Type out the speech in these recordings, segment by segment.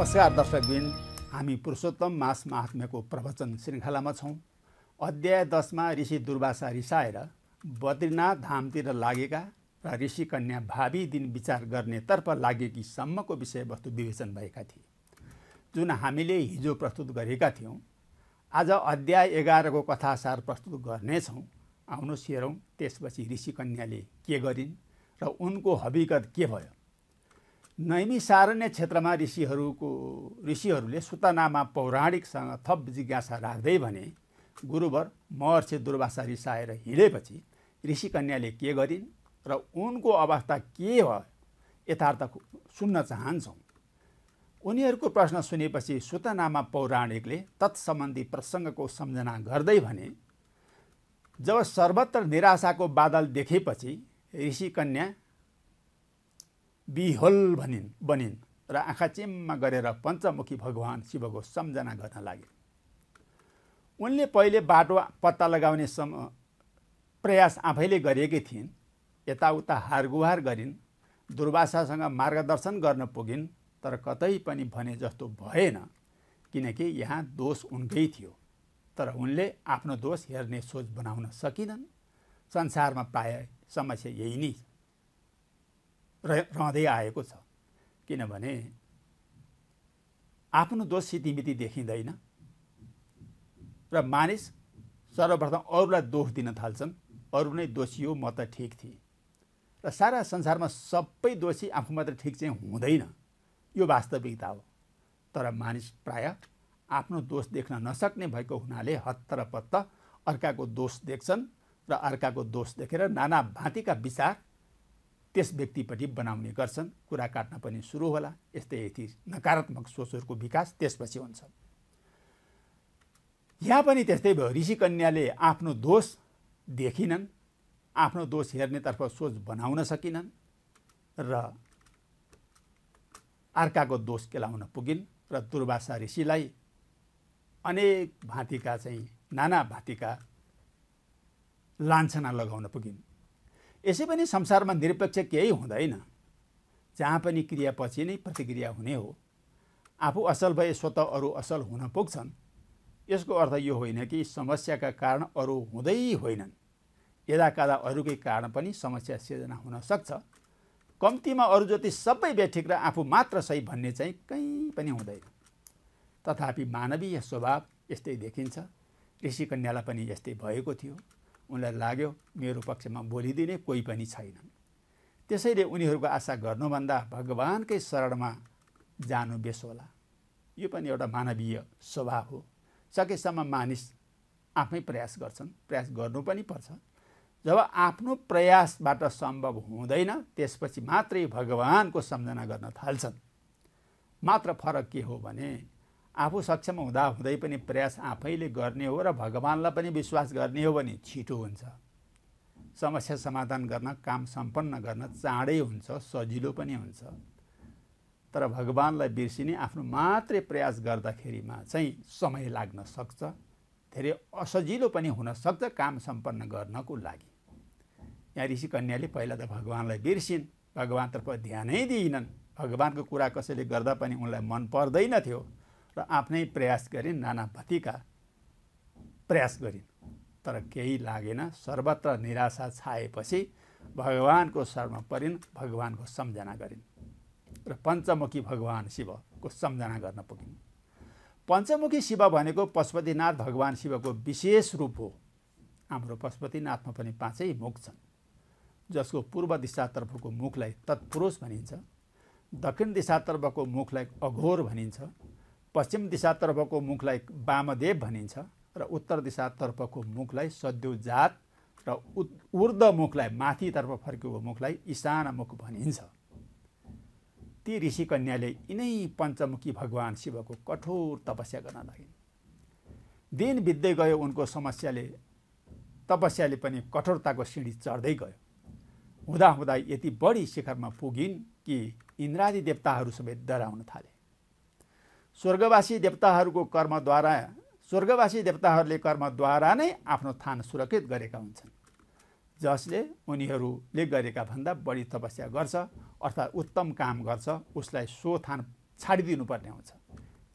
नमस्कार दर्शकबिन हामी पुरुषोत्तम मास महात्म्यको प्रवचन श्रृङ्खलामा छौँ अध्याय दसमा ऋषि दुर्वासा रिसाएर बद्रीनाथ धामतिर लागेका र ऋषिकन्या भावी दिन विचार गर्नेतर्फ लागेकी सम्मको विषयवस्तु विवेचन भएका थिए जुन हामीले हिजो प्रस्तुत गरेका थियौँ आज अध्याय एघारको कथासार प्रस्तुत गर्नेछौँ आउनुहोस् हेरौँ त्यसपछि ऋषिकन्याले के गरिन् र उनको हविगत के भयो नैमिसारण्य क्षेत्रमा ऋषिहरूको ऋषिहरूले सुतनामा पौराणिकसँग थप जिज्ञासा राख्दै भने गुरुवर महर्षि दुर्वासा रिसाएर हिँडेपछि ऋषिकन्याले के गरिन् र उनको अवस्था के हो यथार्थ सुन्न चाहन्छौँ उनीहरूको प्रश्न सुनेपछि सुतनामा पौराणिकले तत्सम्बन्धी प्रसङ्गको सम्झना गर्दै भने जब सर्वत्र निराशाको बादल देखेपछि ऋषिकन्या बिहोल भनिन् बनिन् र आँखा चिम्मा गरेर पञ्चमुखी भगवान् शिवको सम्झना गर्न लागे उनले पहिले बाटो पत्ता लगाउने सम प्रयास आफैले गरेकै थिइन् यताउता हारगुहार गरिन् दुर्वासासँग मार्गदर्शन गर्न पुगिन् तर कतै पनि भने जस्तो भएन किनकि यहाँ दोष उनकै थियो तर उनले आफ्नो दोष हेर्ने सोच बनाउन सकिनन् संसारमा प्राय समस्या यही नै छ रहँदै आएको छ किनभने आफ्नो दोष सितिमिति देखिँदैन र मानिस सर्वप्रथम अरूलाई दोष दिन थाल्छन् अरू नै दोषी हो म त ठिक थिएँ र सारा संसारमा सबै दोषी आफू मात्र ठिक चाहिँ हुँदैन यो वास्तविकता हो तर मानिस प्राय आफ्नो दोष देख्न नसक्ने भएको हुनाले हत्तरपत्त र अर्काको दोष देख्छन् र अर्काको दोष देखेर नाना भाँतिका विचार त्यस व्यक्तिपट्टि बनाउने गर्छन् कुरा काट्न पनि सुरु होला यस्तै यति नकारात्मक सोचहरूको विकास त्यसपछि हुन्छ यहाँ पनि त्यस्तै भयो ऋषि कन्याले आफ्नो दोष देखिनन् आफ्नो दोष हेर्नेतर्फ सोच बनाउन सकिनन् र अर्काको दोष केलाउन पुगिन् र दुर्वासा ऋषिलाई अनेक भाँतिका चाहिँ नाना भाँतिका लान्छना लगाउन पुगिन् यसै पनि संसारमा निरपेक्ष केही हुँदैन जहाँ पनि क्रियापछि नै प्रतिक्रिया हुने हो आफू असल भए स्वत अरू असल हुन पुग्छन् यसको अर्थ यो होइन कि समस्याका कारण अरू हुँदै होइनन् यदा कदा अरूकै कारण पनि समस्या सिर्जना हुन सक्छ कम्तीमा अरू जति सबै बेठिक र आफू मात्र सही भन्ने चाहिँ कहीँ पनि हुँदैन तथापि मानवीय स्वभाव यस्तै देखिन्छ ऋषिकन्यालाई पनि यस्तै भएको थियो उनलाई लाग्यो मेरो पक्षमा बोलिदिने कोही पनि छैन त्यसैले उनीहरूको आशा गर्नुभन्दा भगवान्कै शरणमा जानु बेस होला यो पनि एउटा मानवीय स्वभाव हो सकेसम्म मानिस आफै प्रयास गर्छन् प्रयास गर्नु पनि पर्छ जब आफ्नो प्रयासबाट सम्भव हुँदैन त्यसपछि मात्रै भगवान्को सम्झना गर्न थाल्छन् मात्र फरक के हो भने आफू सक्षम हुँदा हुँदै पनि प्रयास आफैले गर्ने हो र भगवान्लाई पनि विश्वास गर्ने हो भने छिटो हुन्छ समस्या समाधान गर्न काम सम्पन्न गर्न चाँडै हुन्छ सजिलो पनि हुन्छ तर भगवान्लाई बिर्सिने आफ्नो मात्रै प्रयास गर्दाखेरिमा चाहिँ समय लाग्न सक्छ धेरै असजिलो पनि हुनसक्छ काम सम्पन्न गर्नको लागि यहाँ ऋषि कन्याले पहिला त भगवान्लाई बिर्सिन् भगवान्तर्फ ध्यानै दिइनन् भगवान्को कुरा कसैले गर्दा पनि उनलाई मन पर्दैन थियो र आफ्नै प्रयास गरिन् नानापतिका प्रयास गरिन् तर केही लागेन सर्वत्र निराशा छाएपछि भगवानको शरण परिन् भगवानको सम्झना गरिन् र पञ्चमुखी भगवान शिवको सम्झना गर्न पुगिन् पञ्चमुखी शिव भनेको पशुपतिनाथ भगवान् शिवको विशेष रूप हो हाम्रो पशुपतिनाथमा पनि पाँचै मुख छन् जसको पूर्व दिशातर्फको मुखलाई तत्पुरुष भनिन्छ दक्षिण दिशातर्फको मुखलाई अघोर भनिन्छ पश्चिम दिशातर्फको मुखलाई वामदेव भनिन्छ र उत्तर दिशातर्फको मुखलाई जात र उर्ध मुखलाई माथितर्फ फर्केको मुखलाई इशान मुख भनिन्छ ती ऋषि कन्याले यिनै पञ्चमुखी भगवान् शिवको कठोर तपस्या गर्न लागिन् दिन बित्दै गयो उनको समस्याले तपस्याले पनि कठोरताको सिँढी चढ्दै गयो हुँदाहुँदा यति बढी शिखरमा पुगिन् कि इन्द्रादी देवताहरू सबै डराउन थाले स्वर्गवासी देवताहरूको कर्मद्वारा स्वर्गवासी देवताहरूले कर्मद्वारा नै आफ्नो थान सुरक्षित गरेका हुन्छन् जसले उनीहरूले गरेका भन्दा बढी तपस्या गर्छ अर्थात् उत्तम काम गर्छ उसलाई सो थान छाडिदिनुपर्ने हुन्छ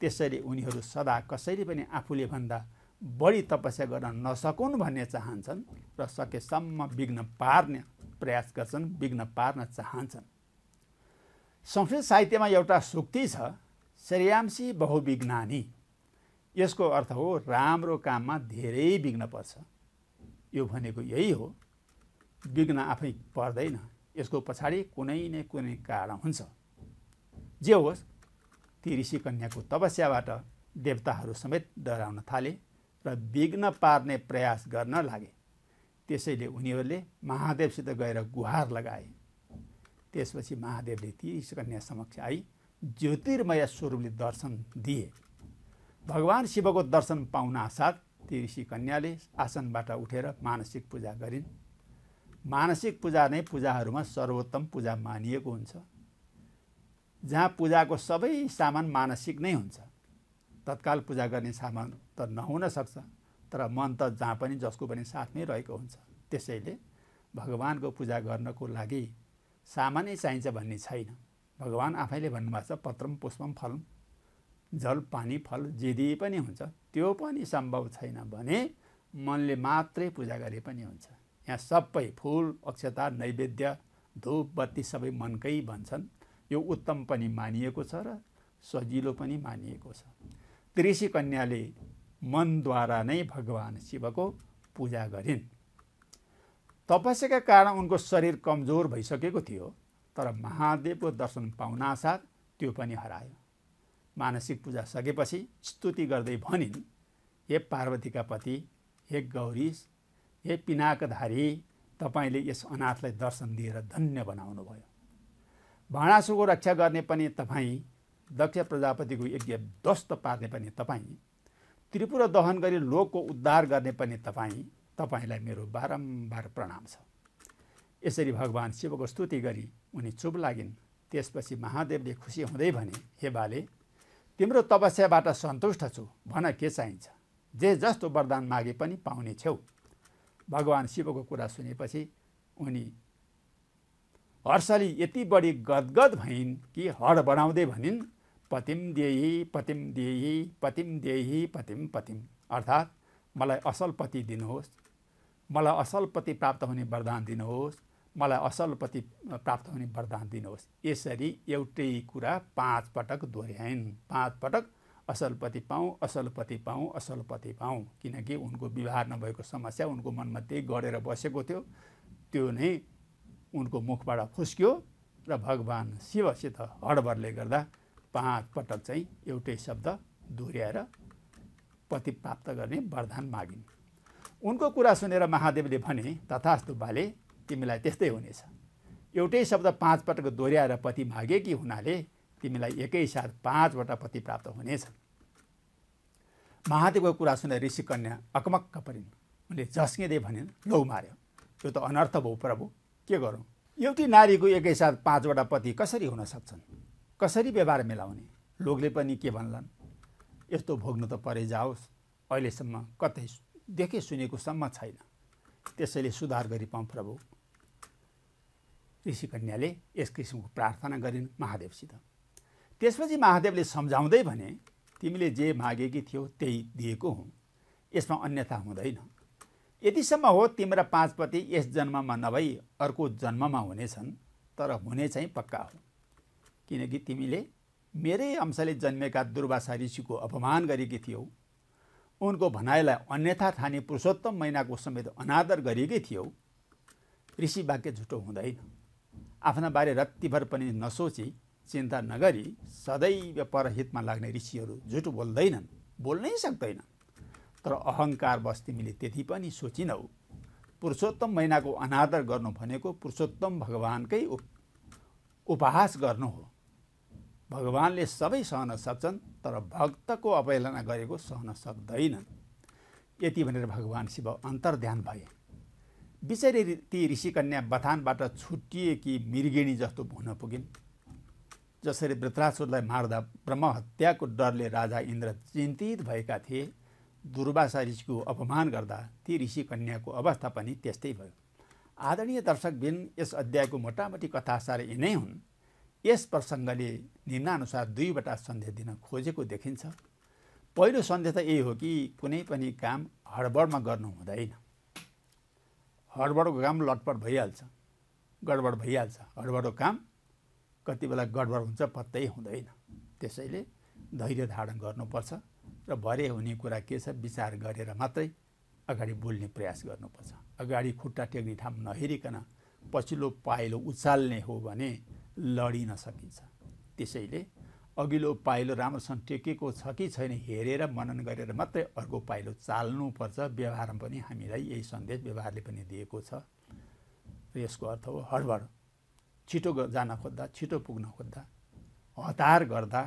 त्यसैले उनीहरू सदा कसैले पनि आफूले भन्दा बढी तपस्या गर्न नसकुन् भन्ने चाहन्छन् र सकेसम्म विघ्न पार्ने प्रयास गर्छन् विघ्न पार्न चाहन्छन् संस्कृत साहित्यमा एउटा सुक्ति छ श्रेयांसी बहुविज्ञानी यसको अर्थ हो राम्रो काममा धेरै विघ्न पर्छ यो भनेको यही हो विघ्न आफै पर्दैन यसको पछाडि कुनै न कुनै कारण हुन्छ जे होस् ती ऋषिकन्याको तपस्याबाट देवताहरू समेत डराउन थाले र विघ्न पार्ने प्रयास गर्न लागे त्यसैले उनीहरूले महादेवसित गएर गुहार लगाए त्यसपछि महादेवले ती ऋषिकन्या समक्ष आई ज्योतिर्मय स्वरूपले दर्शन दिए भगवान् शिवको दर्शन पाउन साथ ती ऋषि कन्याले आसनबाट उठेर मानसिक पूजा गरिन् मानसिक पूजा नै पूजाहरूमा सर्वोत्तम पूजा मानिएको हुन्छ जहाँ पूजाको सबै सामान मानसिक नै हुन्छ तत्काल पूजा गर्ने सामान त नहुन सक्छ तर मन त जहाँ पनि जसको पनि साथमै रहेको हुन्छ त्यसैले भगवानको पूजा गर्नको लागि सामानै चाहिन्छ भन्ने छैन भगवान् आफैले भन्नुभएको छ पत्रम पुष्पम फलम जल पानी फल जे दिए पनि हुन्छ त्यो पनि सम्भव छैन भने मनले मात्रै पूजा गरे पनि हुन्छ यहाँ सबै फुल अक्षता नैवेद्य धुप बत्ती सबै मनकै भन्छन् यो उत्तम पनि मानिएको छ र सजिलो पनि मानिएको छ त्रिसी कन्याले मनद्वारा नै भगवान् शिवको पूजा गरिन् तपस्याका कारण उनको शरीर कमजोर भइसकेको थियो तर महादेवको दर्शन पाउनासाथ त्यो पनि हरायो मानसिक पूजा सकेपछि स्तुति गर्दै भनिन् हे पार्वतीका पति हे गौरी हे पिनाकधारी तपाईँले यस अनाथलाई दर्शन दिएर धन्य बनाउनु भयो भाँडासुको रक्षा गर्ने पनि तपाईँ दक्ष प्रजापतिको यज्ञ ध्वस्त पार्ने पनि तपाईँ त्रिपुरा दहन गरी लोकको उद्धार गर्ने पनि तपाईँ तपाईँलाई मेरो बारम्बार प्रणाम छ यसरी भगवान् शिवको स्तुति गरी उनी चुप लागिन् त्यसपछि महादेवले खुसी हुँदै भने हे बाले तिम्रो तपस्याबाट सन्तुष्ट छु भन के चाहिन्छ जे जस्तो वरदान मागे पनि पाउने छेउ भगवान् शिवको कुरा सुनेपछि उनी हर्षली यति बढी गदगद भइन् कि हड बढाउँदै भनिन् पतिम देही पतिम देही पतिम देही पतिम पतिम अर्थात् मलाई असल पति दिनुहोस् मलाई असल पति प्राप्त हुने वरदान दिनुहोस् मलाई असल पति प्राप्त हुने वरदान दिनुहोस् यसरी एउटै कुरा पाँच पटक दोहोऱ्याइन् पाँच पटक असलपति पाऊँ असलपति पाऊँ पति पाऊँ किनकि उनको विवाह नभएको समस्या उनको मनमा त्यही गरेर बसेको थियो त्यो नै उनको मुखबाट फुस्क्यो र भगवान् शिवसित हडबरले गर्दा पाँच पटक चाहिँ एउटै शब्द दोहोऱ्याएर पति प्राप्त गर्ने वरदान मागिन् उनको कुरा सुनेर महादेवले भने तथास्तु बाले तिमीलाई त्यस्तै हुनेछ एउटै शब्द पाँचपटक दोहोऱ्याएर पति मागेकी हुनाले तिमीलाई एकैसाथ पाँचवटा पति प्राप्त हुनेछ महादेवको कुरा सुनेर कन्या अकमक्क परिन् उनले झस्किँदै भनिन् लौ मार्यो यो त अनर्थ भयो प्रभु के गरौँ एउटी नारीको एकैसाथ पाँचवटा पति कसरी हुन सक्छन् कसरी व्यवहार मिलाउने लोकले पनि के भन्लान् यस्तो भोग्नु त परे जाओस् अहिलेसम्म कतै देखे सुनेकोसम्म छैन त्यसैले सुधार गरिपाउँ प्रभु ऋषिकन्याले यस किसिमको प्रार्थना गरिन् महादेवसित त्यसपछि महादेवले सम्झाउँदै भने तिमीले जे मागेकी थियो त्यही दिएको हुँ यसमा अन्यथा हुँदैन यतिसम्म हो तिम्रा पाँचपति यस जन्ममा नभई अर्को जन्ममा हुनेछन् तर हुने चाहिँ पक्का हो किनकि तिमीले मेरै अंशले जन्मेका दुर्वासा ऋषिको अपमान गरेकी थियौ उनको भनाइलाई अन्यथा ठाने पुरुषोत्तम महिनाको समेत अनादर गरेकी थियौ ऋषि वाक्य झुटो हुँदैन आफ्ना बारे रत्तिभर पनि नसोची चिन्ता नगरी सदैव परहितमा लाग्ने ऋषिहरू झुटो बोल्दैनन् बोल्नै सक्दैनन् तर अहङ्कार बस्ती तिमीले त्यति पनि सोचिनौ पुरुषोत्तम महिनाको अनादर गर्नु भनेको पुरुषोत्तम भगवान्कै उपहास गर्नु हो भगवान्ले सबै सहन सक्छन् तर भक्तको अवहेलना गरेको सहन सक्दैनन् यति भनेर भगवान् शिव अन्तर्ध्यान भए बिचरी ती ऋषिकन्या बथानबाट छुट्टिएकी मृगिणी जस्तो हुन पुगिन् जसरी वृत्रासुरलाई मार्दा ब्रह्महत्याको डरले राजा इन्द्र चिन्तित भएका थिए दुर्वासा ऋषिको अपमान गर्दा ती ऋषिकन्याको अवस्था पनि त्यस्तै भयो आदरणीय दर्शकबिन यस अध्यायको मोटामोटी कथासार यिनै हुन् यस प्रसङ्गले निम्नानुसार दुईवटा सन्देह दिन खोजेको देखिन्छ पहिलो सन्देह त यही हो कि कुनै पनि काम हडबडमा गर्नु हुँदैन हडबडको काम लटपट भइहाल्छ गडबड भइहाल्छ हडबडको काम कति बेला गडबड हुन्छ पत्तै हुँदैन त्यसैले धैर्य धारण गर्नुपर्छ र भरे हुने कुरा के छ विचार गरेर मात्रै अगाडि बोल्ने प्रयास गर्नुपर्छ अगाडि खुट्टा टेक्ने ठाउँ नहेरिकन पछिल्लो पाइलो उचाल्ने हो भने लडिन सकिन्छ त्यसैले अघिल्लो पाइलो राम्रोसँग टेकेको छ कि छैन हेरेर मनन गरेर मात्रै अर्को पाइलो चाल्नुपर्छ व्यवहारमा पनि हामीलाई यही सन्देश व्यवहारले पनि दिएको छ र यसको अर्थ हो हडबड छिटो जान खोज्दा छिटो पुग्न खोज्दा हतार गर्दा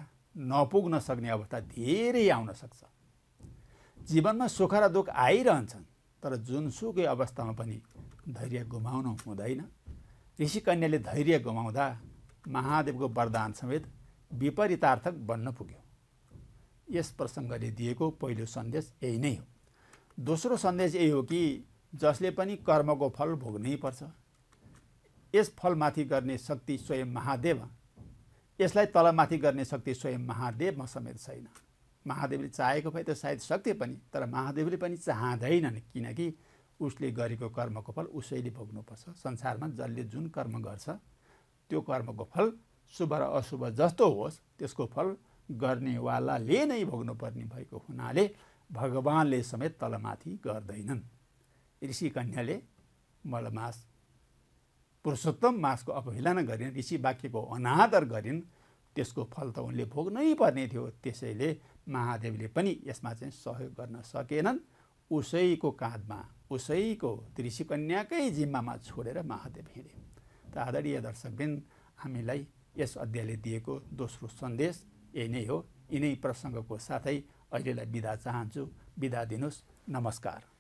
नपुग्न सक्ने अवस्था धेरै आउन सक्छ जीवनमा सुख र दुःख आइरहन्छन् तर जुनसुकै अवस्थामा पनि धैर्य गुमाउनु हुँदैन ऋषिकन्याले धैर्य गुमाउँदा महादेवको वरदान समेत विपरीतार्थक बन्न पुग्यो यस प्रसङ्गले दिएको पहिलो सन्देश यही नै हो दोस्रो सन्देश यही हो कि जसले पनि कर्मको फल भोग्नै पर्छ यस फलमाथि गर्ने शक्ति स्वयं महादेव यसलाई तलमाथि गर्ने शक्ति स्वयं महादेवमा समेत छैन महादेवले चाहेको भए त सायद सक्थे पनि तर महादेवले पनि चाहँदैनन् किनकि उसले गरेको कर्मको फल उसैले भोग्नुपर्छ संसारमा जसले जुन कर्म गर्छ त्यो कर्मको फल शुभ र अशुभ जस्तो होस् त्यसको फल गर्नेवालाले नै भोग्नुपर्ने भएको हुनाले भगवान्ले समेत तलमाथि गर्दैनन् ऋषि कन्याले मलमास पुरुषोत्तम मासको अपहेलना गरिन् ऋषि वाक्यको अनादर गरिन् त्यसको फल त उनले भोग्नै पर्ने थियो त्यसैले महादेवले पनि यसमा चाहिँ सहयोग गर्न सकेनन् उसैको काँधमा उसैको ऋषिकन्याकै जिम्मामा छोडेर महादेव हिँडे त आदरणीय दर्शकबिन हामीलाई यस अध्यायले दिएको दोस्रो सन्देश यही नै हो यिनै प्रसङ्गको साथै अहिलेलाई बिदा चाहन्छु बिदा दिनुहोस् नमस्कार